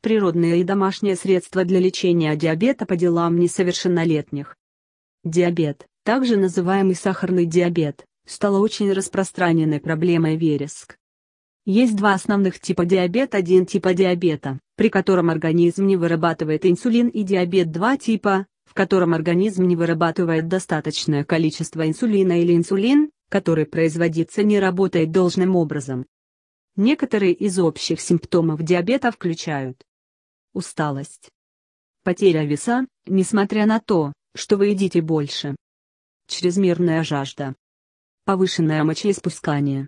природные и домашние средства для лечения диабета по делам несовершеннолетних. Диабет, также называемый сахарный диабет, стала очень распространенной проблемой вереск. Есть два основных типа диабет. Один типа диабета, при котором организм не вырабатывает инсулин и диабет два типа, в котором организм не вырабатывает достаточное количество инсулина или инсулин, который производится не работает должным образом. Некоторые из общих симптомов диабета включают усталость. Потеря веса, несмотря на то, что вы едите больше. Чрезмерная жажда. Повышенное мочеиспускание.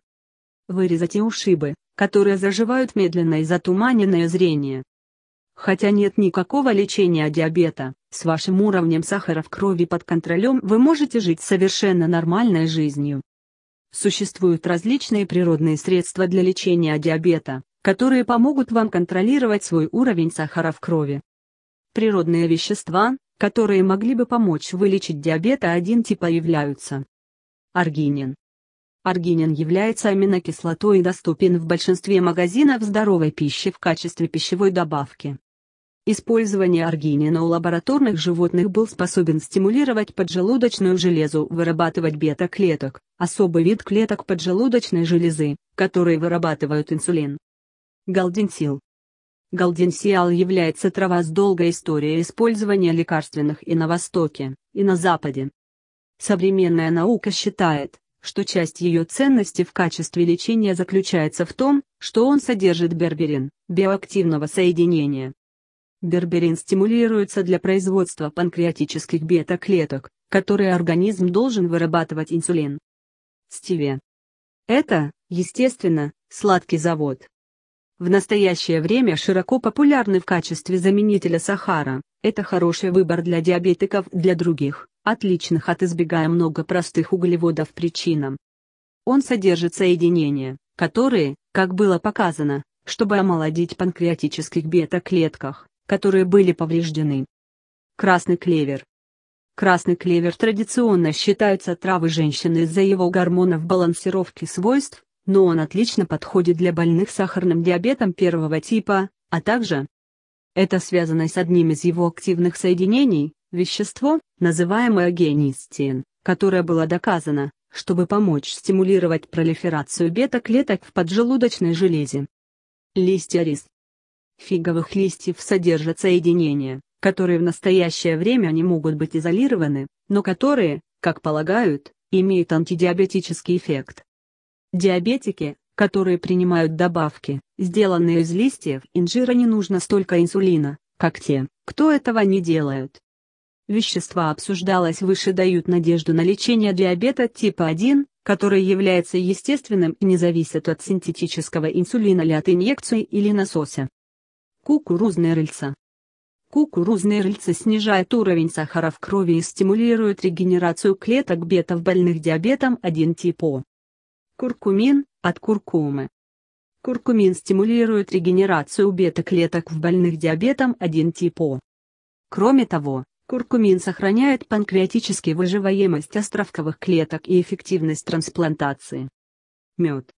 Вырезать ушибы, которые заживают медленно и затуманенное зрение. Хотя нет никакого лечения диабета, с вашим уровнем сахара в крови под контролем вы можете жить совершенно нормальной жизнью. Существуют различные природные средства для лечения диабета, которые помогут вам контролировать свой уровень сахара в крови. Природные вещества, которые могли бы помочь вылечить диабета 1 типа являются аргинин. Аргинин является аминокислотой и доступен в большинстве магазинов здоровой пищи в качестве пищевой добавки. Использование аргинина у лабораторных животных был способен стимулировать поджелудочную железу вырабатывать бета-клеток, особый вид клеток поджелудочной железы, которые вырабатывают инсулин. Галденсил. Галденсиал является трава с долгой историей использования лекарственных и на Востоке, и на Западе. Современная наука считает, что часть ее ценности в качестве лечения заключается в том, что он содержит берберин, биоактивного соединения. Берберин стимулируется для производства панкреатических бета-клеток, которые организм должен вырабатывать инсулин. Стеве. Это, естественно, сладкий завод, в настоящее время широко популярны в качестве заменителя сахара. Это хороший выбор для диабетиков, для других, отличных от избегая много простых углеводов причинам. Он содержит соединения, которые, как было показано, чтобы омолодить панкреатических бета-клетках, которые были повреждены. Красный клевер. Красный клевер традиционно считается травой женщины из-за его гормонов балансировки свойств, но он отлично подходит для больных сахарным диабетом первого типа, а также это связано с одним из его активных соединений, вещество, называемое генистин, которое было доказано, чтобы помочь стимулировать пролиферацию бета-клеток в поджелудочной железе. Листья рис фиговых листьев содержат соединения, которые в настоящее время не могут быть изолированы, но которые, как полагают, имеют антидиабетический эффект. Диабетики, которые принимают добавки, сделанные из листьев инжира не нужно столько инсулина, как те, кто этого не делают. Вещества обсуждалось выше дают надежду на лечение диабета типа 1, который является естественным и не зависит от синтетического инсулина ли от инъекции или насоса. Кукурузные рыльца. Кукурузные рыльца снижают уровень сахара в крови и стимулируют регенерацию клеток бета в больных диабетом 1 типа О. Куркумин от куркумы. Куркумин стимулирует регенерацию бета-клеток в больных диабетом 1 типа Кроме того, куркумин сохраняет панкреатически выживаемость островковых клеток и эффективность трансплантации. Мед.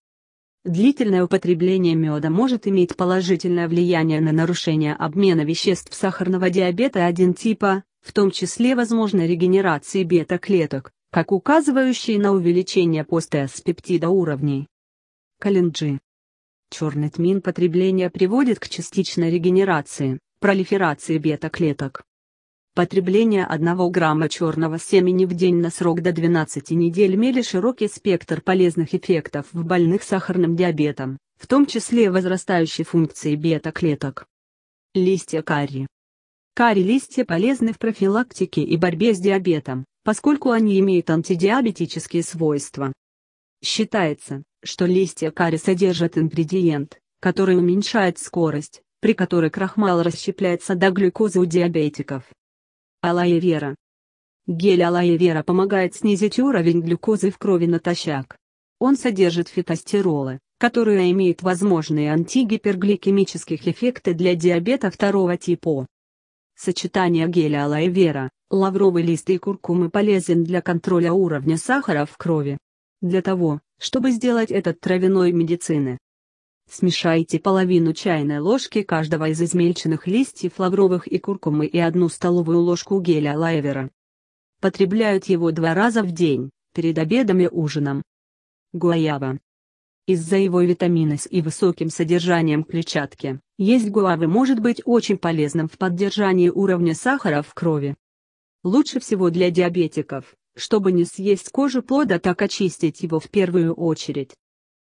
Длительное употребление меда может иметь положительное влияние на нарушение обмена веществ сахарного диабета 1 типа, в том числе возможной регенерации бета-клеток, как указывающие на увеличение постеаспептида уровней. Календжи. Черный тмин потребления приводит к частичной регенерации, пролиферации бета-клеток. Потребление 1 грамма черного семени в день на срок до 12 недель имели широкий спектр полезных эффектов в больных сахарным диабетом, в том числе возрастающей функции бета-клеток. Листья карри. Карри-листья полезны в профилактике и борьбе с диабетом, поскольку они имеют антидиабетические свойства. Считается, что листья карри содержат ингредиент, который уменьшает скорость, при которой крахмал расщепляется до глюкозы у диабетиков. Алоэ вера. Гель алоэ вера помогает снизить уровень глюкозы в крови натощак. Он содержит фитостеролы, которые имеют возможные антигипергликемические эффекты для диабета второго типа. Сочетание геля алоэ вера, Лавровый лист и куркумы полезен для контроля уровня сахара в крови. Для того, чтобы сделать этот травяной медицины. Смешайте половину чайной ложки каждого из измельченных листьев лавровых и куркумы и одну столовую ложку геля лайвера. Потребляют его два раза в день, перед обедом и ужином. Гуаява. Из-за его витамина С и высоким содержанием клетчатки, есть гуавы может быть очень полезным в поддержании уровня сахара в крови. Лучше всего для диабетиков, чтобы не съесть кожу плода, так очистить его в первую очередь.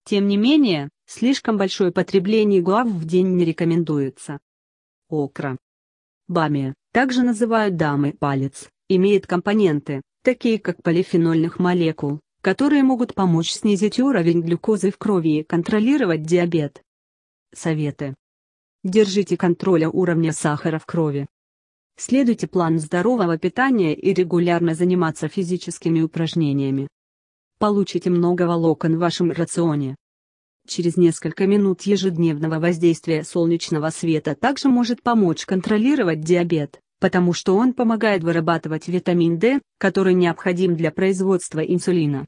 Тем не менее, слишком большое потребление глав в день не рекомендуется. Окра. Бами, также называют дамы палец, имеет компоненты, такие как полифенольных молекул, которые могут помочь снизить уровень глюкозы в крови и контролировать диабет. Советы. Держите контроля уровня сахара в крови. Следуйте плану здорового питания и регулярно заниматься физическими упражнениями. Получите много волокон в вашем рационе. Через несколько минут ежедневного воздействия солнечного света также может помочь контролировать диабет, потому что он помогает вырабатывать витамин D, который необходим для производства инсулина.